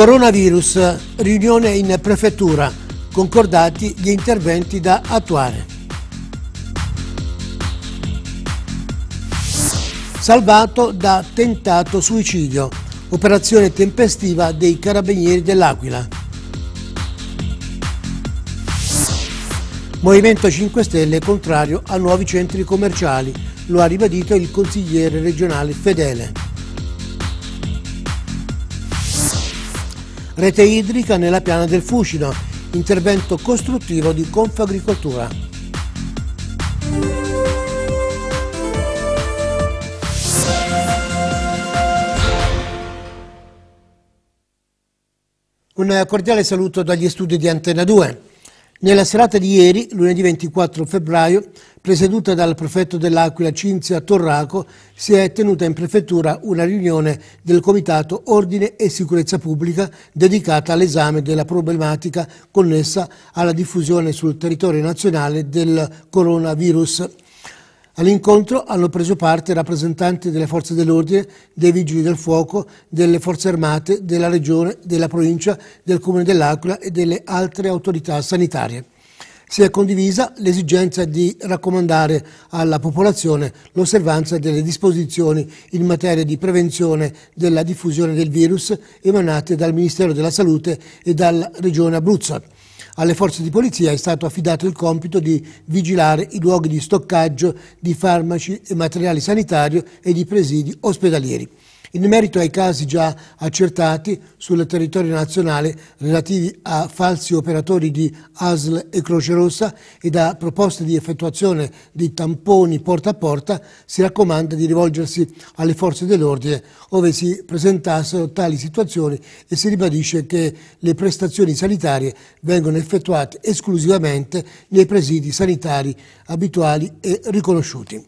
Coronavirus, riunione in prefettura, concordati gli interventi da attuare. Salvato da tentato suicidio, operazione tempestiva dei carabinieri dell'Aquila. Movimento 5 Stelle contrario a nuovi centri commerciali, lo ha ribadito il consigliere regionale Fedele. Rete idrica nella piana del Fucino, intervento costruttivo di Confagricoltura. Un cordiale saluto dagli studi di Antena 2. Nella serata di ieri, lunedì 24 febbraio, presieduta dal prefetto dell'Aquila Cinzia Torraco, si è tenuta in prefettura una riunione del Comitato Ordine e Sicurezza Pubblica dedicata all'esame della problematica connessa alla diffusione sul territorio nazionale del coronavirus. All'incontro hanno preso parte rappresentanti delle forze dell'ordine, dei vigili del fuoco, delle forze armate, della regione, della provincia, del comune dell'Aquila e delle altre autorità sanitarie. Si è condivisa l'esigenza di raccomandare alla popolazione l'osservanza delle disposizioni in materia di prevenzione della diffusione del virus emanate dal Ministero della Salute e dalla Regione Abruzzo. Alle forze di polizia è stato affidato il compito di vigilare i luoghi di stoccaggio di farmaci e materiali sanitari e di presidi ospedalieri in merito ai casi già accertati sul territorio nazionale relativi a falsi operatori di ASL e Croce Rossa ed a proposte di effettuazione di tamponi porta a porta, si raccomanda di rivolgersi alle forze dell'ordine ove si presentassero tali situazioni e si ribadisce che le prestazioni sanitarie vengono effettuate esclusivamente nei presidi sanitari abituali e riconosciuti.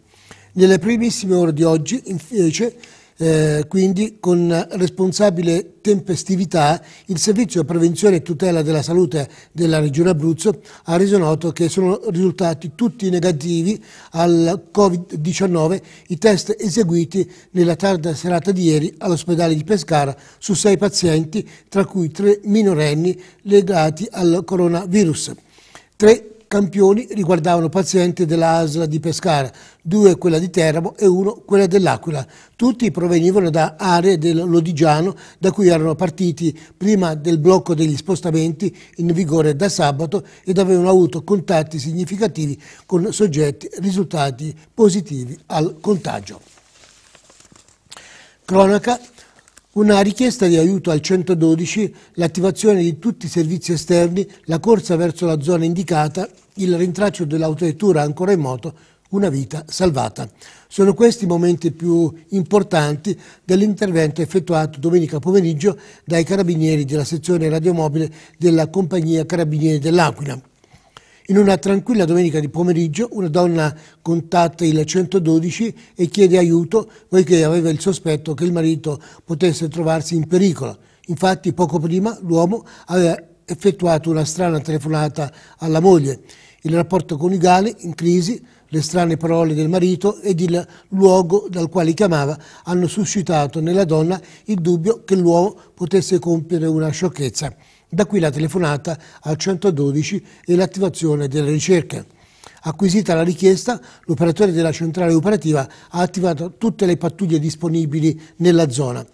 Nelle primissime ore di oggi, invece, eh, quindi con responsabile tempestività il Servizio Prevenzione e Tutela della Salute della Regione Abruzzo ha reso noto che sono risultati tutti negativi al Covid-19 i test eseguiti nella tarda serata di ieri all'ospedale di Pescara su sei pazienti, tra cui tre minorenni legati al coronavirus. Tre campioni riguardavano pazienti dell'ASLA di Pescara, due quella di Teramo e uno quella dell'Aquila. Tutti provenivano da aree dell'Odigiano da cui erano partiti prima del blocco degli spostamenti in vigore da sabato ed avevano avuto contatti significativi con soggetti risultati positivi al contagio. Cronaca una richiesta di aiuto al 112, l'attivazione di tutti i servizi esterni, la corsa verso la zona indicata, il rintraccio dell'autovettura ancora in moto, una vita salvata. Sono questi i momenti più importanti dell'intervento effettuato domenica pomeriggio dai carabinieri della sezione radiomobile della Compagnia Carabinieri dell'Aquila. In una tranquilla domenica di pomeriggio una donna contatta il 112 e chiede aiuto poiché aveva il sospetto che il marito potesse trovarsi in pericolo. Infatti poco prima l'uomo aveva effettuato una strana telefonata alla moglie. Il rapporto coniugale in crisi, le strane parole del marito ed il luogo dal quale chiamava hanno suscitato nella donna il dubbio che l'uomo potesse compiere una sciocchezza. Da qui la telefonata al 112 e l'attivazione delle ricerche. Acquisita la richiesta, l'operatore della centrale operativa ha attivato tutte le pattuglie disponibili nella zona.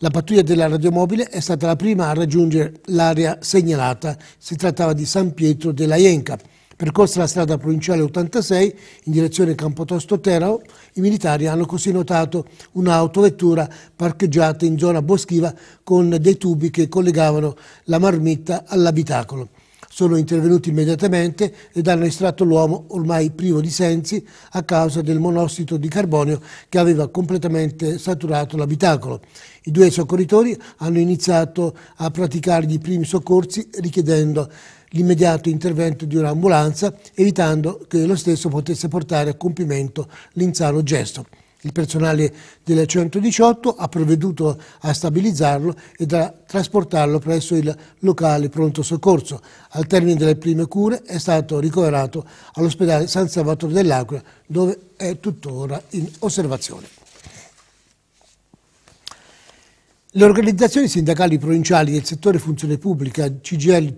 La pattuglia della radiomobile è stata la prima a raggiungere l'area segnalata, si trattava di San Pietro della Ienca. Percorsa la strada provinciale 86 in direzione Campotosto Terao, i militari hanno così notato un'autovettura parcheggiata in zona boschiva con dei tubi che collegavano la marmitta all'abitacolo. Sono intervenuti immediatamente ed hanno estratto l'uomo ormai privo di sensi a causa del monossido di carbonio che aveva completamente saturato l'abitacolo. I due soccorritori hanno iniziato a praticare i primi soccorsi richiedendo l'immediato intervento di un'ambulanza, evitando che lo stesso potesse portare a compimento l'insano gesto. Il personale del 118 ha provveduto a stabilizzarlo ed a trasportarlo presso il locale pronto soccorso. Al termine delle prime cure è stato ricoverato all'ospedale San Salvatore dell'Aquila, dove è tuttora in osservazione. Le organizzazioni sindacali provinciali del settore funzione pubblica, CGL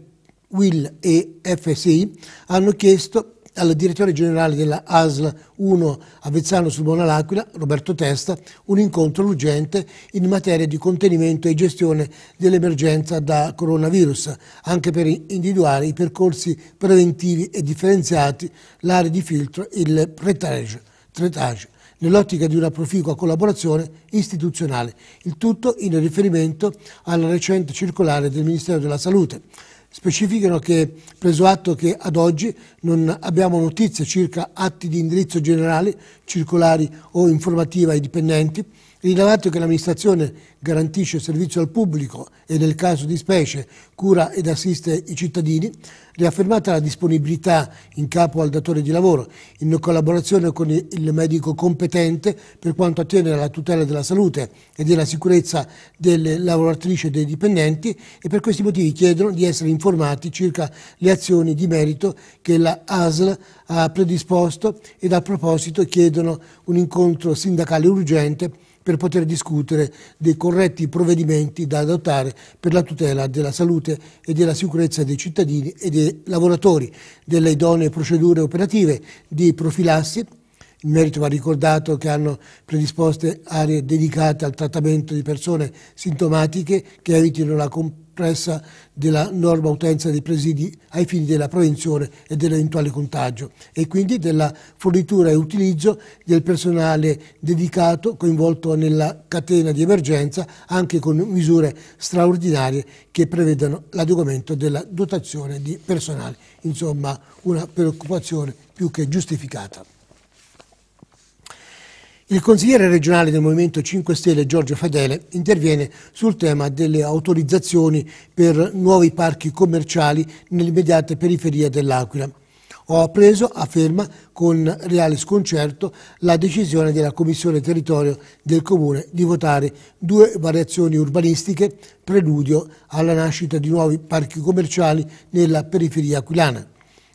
WIL e FSI hanno chiesto al direttore generale della ASL 1 Avezzano sul Bonal'Aquila, Roberto Testa, un incontro urgente in materia di contenimento e gestione dell'emergenza da coronavirus, anche per individuare i percorsi preventivi e differenziati, l'area di filtro e il pretage, tretage nell'ottica di una proficua collaborazione istituzionale, il tutto in riferimento alla recente circolare del Ministero della Salute specificano che, preso atto che ad oggi non abbiamo notizie circa atti di indirizzo generale, circolari o informativa ai dipendenti, Rilevato che l'amministrazione garantisce servizio al pubblico e nel caso di specie cura ed assiste i cittadini, riaffermata la disponibilità in capo al datore di lavoro, in collaborazione con il medico competente per quanto attiene alla tutela della salute e della sicurezza delle lavoratrici e dei dipendenti e per questi motivi chiedono di essere informati circa le azioni di merito che la ASL ha predisposto ed a proposito chiedono un incontro sindacale urgente per poter discutere dei corretti provvedimenti da adottare per la tutela della salute e della sicurezza dei cittadini e dei lavoratori, delle idonee procedure operative di profilassi in merito va ricordato che hanno predisposte aree dedicate al trattamento di persone sintomatiche che evitino la compressa della norma utenza dei presidi ai fini della prevenzione e dell'eventuale contagio e quindi della fornitura e utilizzo del personale dedicato coinvolto nella catena di emergenza anche con misure straordinarie che prevedano l'adeguamento della dotazione di personale. Insomma una preoccupazione più che giustificata. Il consigliere regionale del Movimento 5 Stelle Giorgio Fedele interviene sul tema delle autorizzazioni per nuovi parchi commerciali nell'immediata periferia dell'Aquila. Ho appreso, afferma, con reale sconcerto la decisione della Commissione Territorio del Comune di votare due variazioni urbanistiche preludio alla nascita di nuovi parchi commerciali nella periferia aquilana.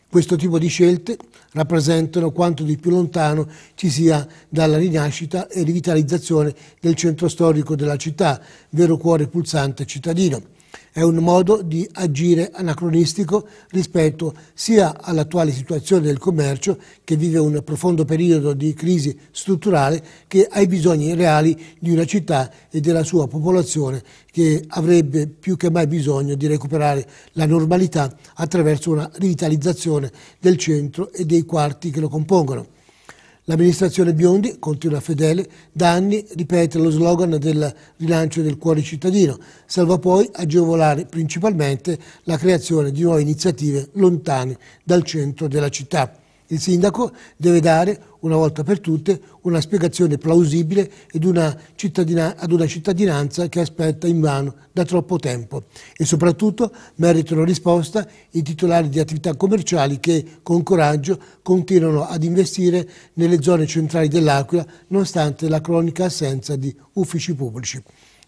Questo tipo di scelte rappresentano quanto di più lontano ci sia dalla rinascita e rivitalizzazione del centro storico della città, vero cuore pulsante cittadino. È un modo di agire anacronistico rispetto sia all'attuale situazione del commercio, che vive un profondo periodo di crisi strutturale, che ai bisogni reali di una città e della sua popolazione che avrebbe più che mai bisogno di recuperare la normalità attraverso una rivitalizzazione del centro e dei quarti che lo compongono. L'amministrazione Biondi continua fedele, da anni ripete lo slogan del rilancio del cuore cittadino, salva poi agevolare principalmente la creazione di nuove iniziative lontane dal centro della città. Il sindaco deve dare una volta per tutte una spiegazione plausibile ad una, ad una cittadinanza che aspetta in vano da troppo tempo e soprattutto meritano risposta i titolari di attività commerciali che con coraggio continuano ad investire nelle zone centrali dell'Aquila nonostante la cronica assenza di uffici pubblici.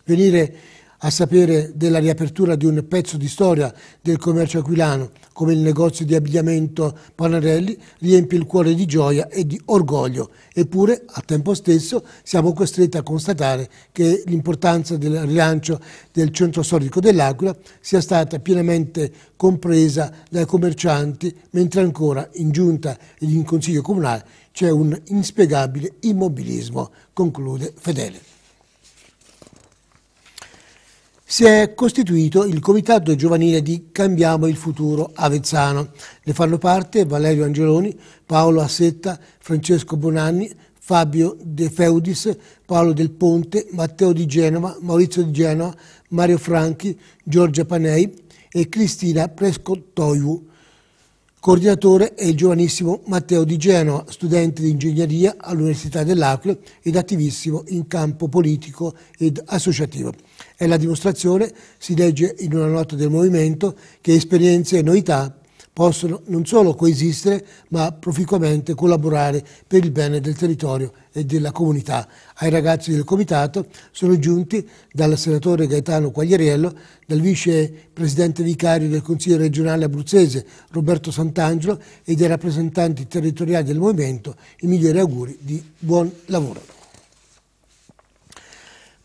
Venire a sapere della riapertura di un pezzo di storia del commercio aquilano, come il negozio di abbigliamento Panarelli, riempie il cuore di gioia e di orgoglio. Eppure, al tempo stesso, siamo costretti a constatare che l'importanza del rilancio del centro storico dell'Aquila sia stata pienamente compresa dai commercianti, mentre ancora in giunta ed in consiglio comunale c'è un inspiegabile immobilismo, conclude Fedele si è costituito il comitato giovanile di Cambiamo il futuro Avezzano. Ne fanno parte Valerio Angeloni, Paolo Assetta, Francesco Bonanni, Fabio De Feudis, Paolo Del Ponte, Matteo Di Genova, Maurizio Di Genova, Mario Franchi, Giorgia Panei e Cristina Prescottoiu. Coordinatore è il giovanissimo Matteo Di Genova, studente di ingegneria all'Università dell'Aquila ed attivissimo in campo politico ed associativo. È la dimostrazione, si legge in una nota del movimento, che esperienze e novità possono non solo coesistere, ma proficuamente collaborare per il bene del territorio e della comunità. Ai ragazzi del Comitato sono giunti dal senatore Gaetano Quagliariello, dal vicepresidente vicario del Consiglio regionale abruzzese Roberto Sant'Angelo e dai rappresentanti territoriali del movimento i migliori auguri di buon lavoro.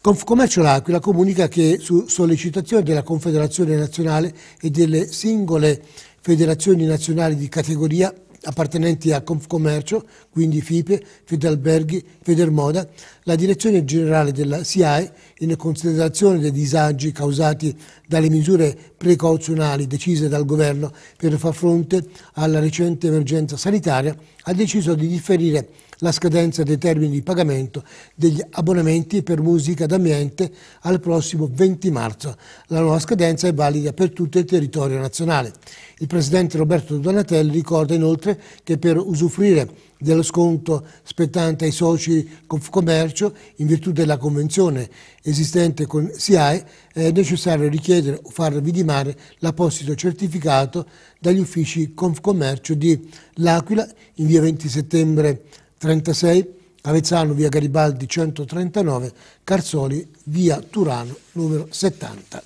Confcommercio L'Aquila comunica che su sollecitazione della Confederazione Nazionale e delle singole federazioni nazionali di categoria appartenenti a Confcommercio, quindi FIPE, Federalberghi, Federmoda, la direzione generale della SIAE, in considerazione dei disagi causati dalle misure precauzionali decise dal governo per far fronte alla recente emergenza sanitaria, ha deciso di differire la scadenza dei termini di pagamento degli abbonamenti per musica d'ambiente al prossimo 20 marzo. La nuova scadenza è valida per tutto il territorio nazionale. Il presidente Roberto Donatelli ricorda inoltre che per usufruire dello sconto spettante ai soci Confcommercio in virtù della convenzione esistente con SIAE è necessario richiedere o far vidimare l'apposito certificato dagli uffici Confcommercio di L'Aquila in via 20 settembre 36, Avezzano via Garibaldi 139, Carzoli via Turano numero 70.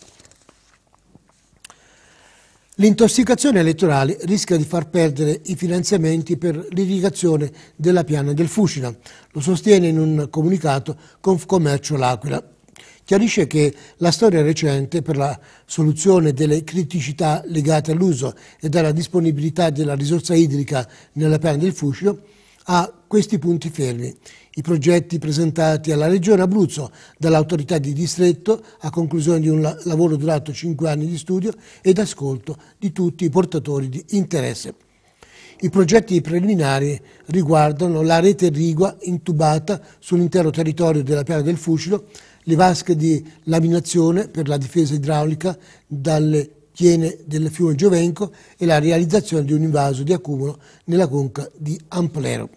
L'intossicazione elettorale rischia di far perdere i finanziamenti per l'irrigazione della piana del Fucina, lo sostiene in un comunicato con Commercio L'Aquila. Chiarisce che la storia recente per la soluzione delle criticità legate all'uso e alla disponibilità della risorsa idrica nella piana del Fucino ha questi punti fermi. I progetti presentati alla Regione Abruzzo dall'autorità di distretto a conclusione di un lavoro durato 5 anni di studio ed ascolto di tutti i portatori di interesse. I progetti preliminari riguardano la rete rigua intubata sull'intero territorio della Piana del Fucilo, le vasche di laminazione per la difesa idraulica dalle piene del fiume Giovenco e la realizzazione di un invaso di accumulo nella conca di Amplero.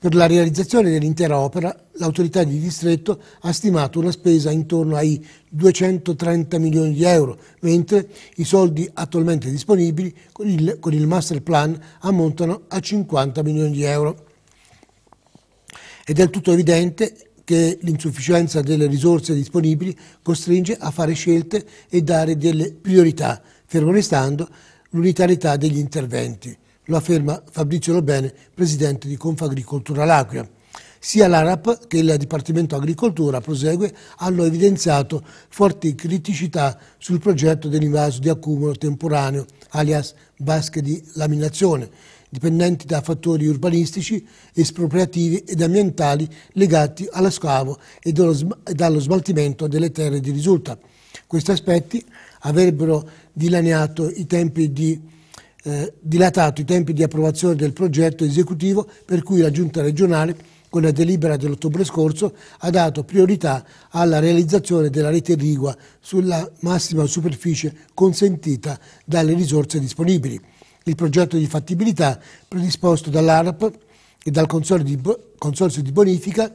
Per la realizzazione dell'intera opera, l'autorità di distretto ha stimato una spesa intorno ai 230 milioni di euro, mentre i soldi attualmente disponibili con il, con il master plan ammontano a 50 milioni di euro. È del tutto evidente che l'insufficienza delle risorse disponibili costringe a fare scelte e dare delle priorità, fermo restando l'unitarietà degli interventi lo afferma Fabrizio Lobene, presidente di Confagricoltura L'Aquila. Sia l'ARAP che il Dipartimento Agricoltura, prosegue, hanno evidenziato forti criticità sul progetto dell'invaso di accumulo temporaneo, alias vasche di laminazione, dipendenti da fattori urbanistici, espropriativi ed ambientali legati allo scavo e dallo smaltimento delle terre di risulta. Questi aspetti avrebbero dilaniato i tempi di eh, dilatato i tempi di approvazione del progetto esecutivo per cui la Giunta regionale con la delibera dell'ottobre scorso ha dato priorità alla realizzazione della rete Rigua sulla massima superficie consentita dalle risorse disponibili. Il progetto di fattibilità predisposto dall'ARAP e dal Consorzio di Bonifica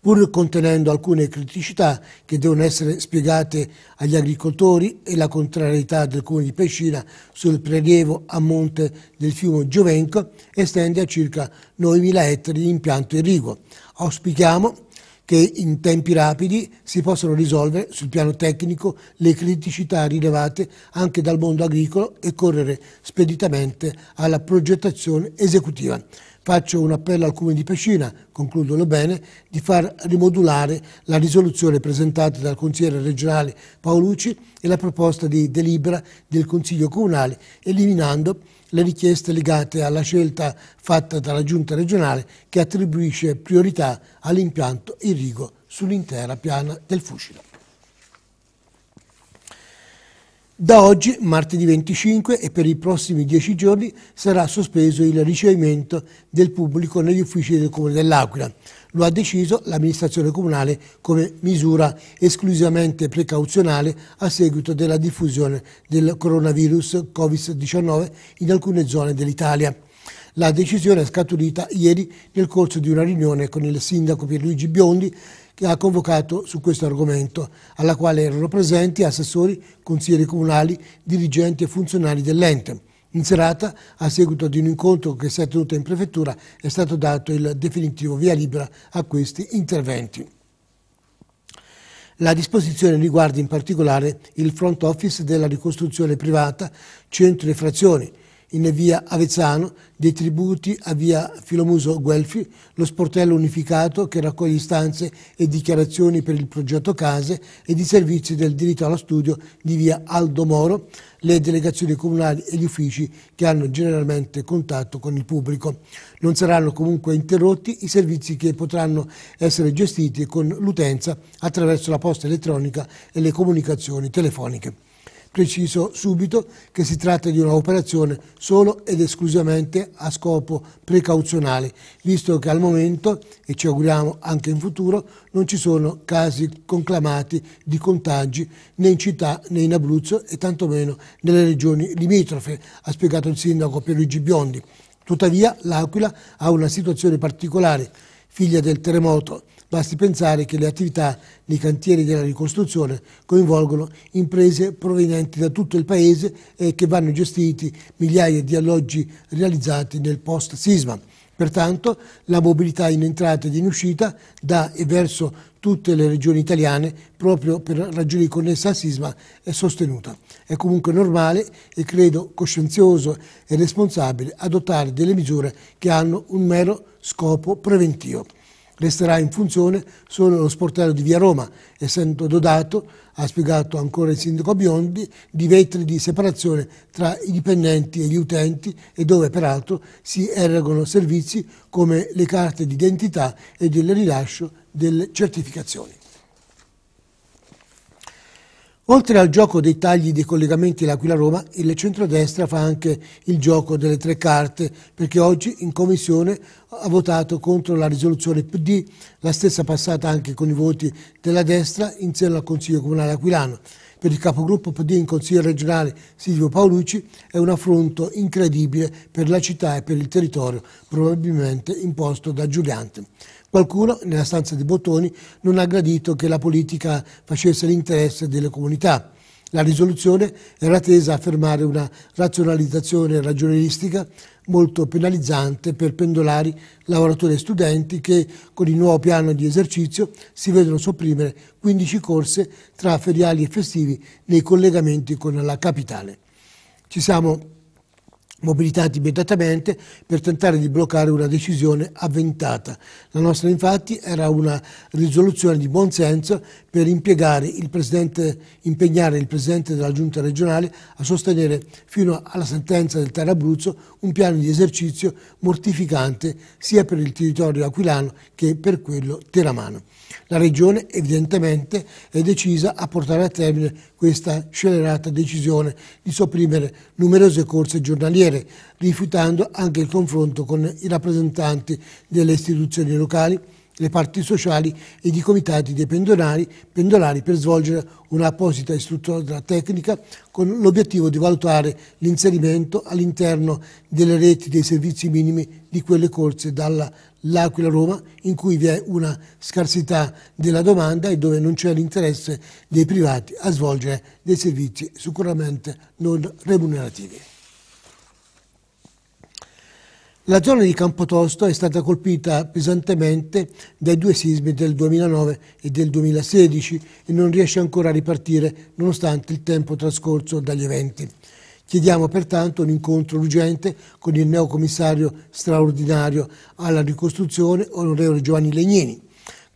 pur contenendo alcune criticità che devono essere spiegate agli agricoltori e la contrarietà del comune di Pescina sul prelievo a monte del fiume Giovenco estende a circa 9.000 ettari di impianto irriguo. Auspichiamo che in tempi rapidi si possano risolvere sul piano tecnico le criticità rilevate anche dal mondo agricolo e correre speditamente alla progettazione esecutiva faccio un appello al Comune di Pescina, concludono bene, di far rimodulare la risoluzione presentata dal consigliere regionale Paolucci e la proposta di delibera del Consiglio Comunale, eliminando le richieste legate alla scelta fatta dalla Giunta regionale che attribuisce priorità all'impianto irrigo sull'intera piana del Fucino. Da oggi, martedì 25 e per i prossimi dieci giorni, sarà sospeso il ricevimento del pubblico negli uffici del Comune dell'Aquila. Lo ha deciso l'amministrazione comunale come misura esclusivamente precauzionale a seguito della diffusione del coronavirus Covid-19 in alcune zone dell'Italia. La decisione è scaturita ieri nel corso di una riunione con il sindaco Pierluigi Biondi che ha convocato su questo argomento, alla quale erano presenti assessori, consiglieri comunali, dirigenti e funzionari dell'ente. In serata, a seguito di un incontro che si è tenuto in prefettura, è stato dato il definitivo via libera a questi interventi. La disposizione riguarda in particolare il front office della ricostruzione privata, centro e frazioni, in via Avezzano, dei tributi a via Filomuso Guelfi, lo sportello unificato che raccoglie istanze e dichiarazioni per il progetto case e di servizi del diritto allo studio di via Aldo Moro, le delegazioni comunali e gli uffici che hanno generalmente contatto con il pubblico. Non saranno comunque interrotti i servizi che potranno essere gestiti con l'utenza attraverso la posta elettronica e le comunicazioni telefoniche. Preciso subito che si tratta di un'operazione solo ed esclusivamente a scopo precauzionale, visto che al momento, e ci auguriamo anche in futuro, non ci sono casi conclamati di contagi né in città né in Abruzzo e tantomeno nelle regioni limitrofe, ha spiegato il sindaco Pierluigi Biondi. Tuttavia l'Aquila ha una situazione particolare figlia del terremoto. Basti pensare che le attività nei cantieri della ricostruzione coinvolgono imprese provenienti da tutto il paese e che vanno gestiti migliaia di alloggi realizzati nel post-sisma. Pertanto la mobilità in entrata ed in uscita da e verso tutte le regioni italiane proprio per ragioni connesse al sisma è sostenuta. È comunque normale e credo coscienzioso e responsabile adottare delle misure che hanno un mero scopo preventivo. Resterà in funzione solo lo sportello di Via Roma, essendo dotato, ha spiegato ancora il sindaco Biondi, di vetri di separazione tra i dipendenti e gli utenti e dove peraltro si erogano servizi come le carte d'identità e il rilascio delle certificazioni. Oltre al gioco dei tagli dei collegamenti L'Aquila-Roma, il centrodestra fa anche il gioco delle tre carte, perché oggi in commissione ha votato contro la risoluzione PD, la stessa passata anche con i voti della destra in seno al Consiglio Comunale Aquilano. Per il capogruppo PD in Consiglio regionale Silvio Paolucci è un affronto incredibile per la città e per il territorio, probabilmente imposto da Giuliante. Qualcuno nella stanza dei bottoni non ha gradito che la politica facesse l'interesse delle comunità. La risoluzione era tesa a fermare una razionalizzazione ragionieristica molto penalizzante per pendolari, lavoratori e studenti che con il nuovo piano di esercizio si vedono sopprimere 15 corse tra feriali e festivi nei collegamenti con la capitale. Ci siamo mobilitati immediatamente per tentare di bloccare una decisione avventata. La nostra infatti era una risoluzione di buonsenso per il impegnare il Presidente della Giunta regionale a sostenere fino alla sentenza del Terra Abruzzo un piano di esercizio mortificante sia per il territorio aquilano che per quello teramano. La Regione evidentemente è decisa a portare a termine questa scelerata decisione di sopprimere numerose corse giornaliere potere, rifiutando anche il confronto con i rappresentanti delle istituzioni locali, le parti sociali ed i comitati dei pendolari, pendolari per svolgere un'apposita istruttoria tecnica con l'obiettivo di valutare l'inserimento all'interno delle reti dei servizi minimi di quelle corse dall'Aquila Roma in cui vi è una scarsità della domanda e dove non c'è l'interesse dei privati a svolgere dei servizi sicuramente non remunerativi. La zona di Campotosto è stata colpita pesantemente dai due sismi del 2009 e del 2016 e non riesce ancora a ripartire nonostante il tempo trascorso dagli eventi. Chiediamo pertanto un incontro urgente con il neocommissario straordinario alla ricostruzione, onorevole Giovanni Legnini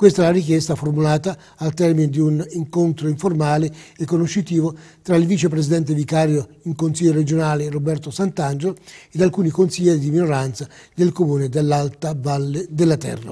questa è la richiesta formulata al termine di un incontro informale e conoscitivo tra il vicepresidente vicario in consiglio regionale Roberto Sant'Angelo ed alcuni consiglieri di minoranza del comune dell'Alta Valle della Terra.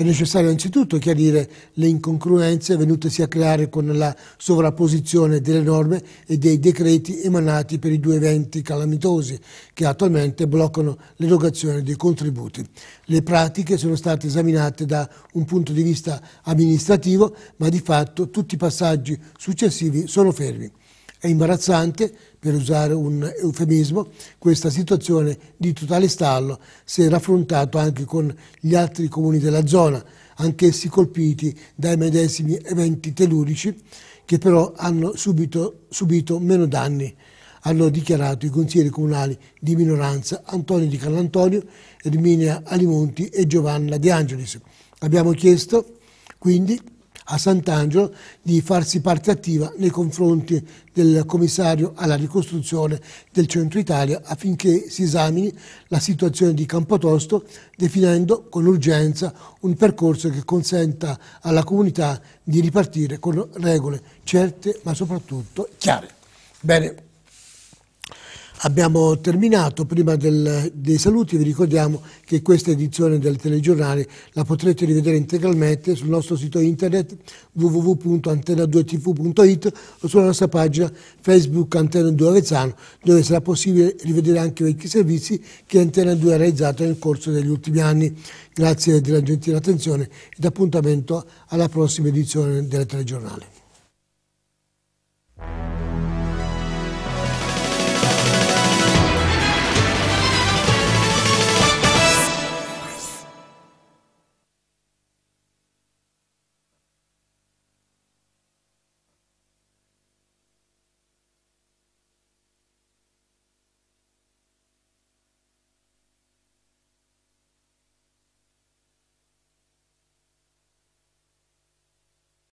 È necessario anzitutto chiarire le incongruenze venutesi a creare con la sovrapposizione delle norme e dei decreti emanati per i due eventi calamitosi che attualmente bloccano l'erogazione dei contributi. Le pratiche sono state esaminate da un punto di vista amministrativo, ma di fatto tutti i passaggi successivi sono fermi. È imbarazzante, per usare un eufemismo, questa situazione di totale stallo si era affrontato anche con gli altri comuni della zona, anch'essi colpiti dai medesimi eventi tellurici, che però hanno subito, subito meno danni hanno dichiarato i consiglieri comunali di minoranza Antonio Di Calantonio, Erminia Alimonti e Giovanna De Angelis. Abbiamo chiesto quindi a Sant'Angelo di farsi parte attiva nei confronti del commissario alla ricostruzione del centro Italia affinché si esamini la situazione di Campotosto definendo con urgenza un percorso che consenta alla comunità di ripartire con regole certe ma soprattutto chiare. Bene. Abbiamo terminato, prima del, dei saluti vi ricordiamo che questa edizione del telegiornale la potrete rivedere integralmente sul nostro sito internet www.antena2tv.it o sulla nostra pagina Facebook Antena 2 Avezzano dove sarà possibile rivedere anche vecchi servizi che Antena 2 ha realizzato nel corso degli ultimi anni. Grazie della gentile attenzione ed appuntamento alla prossima edizione del telegiornale.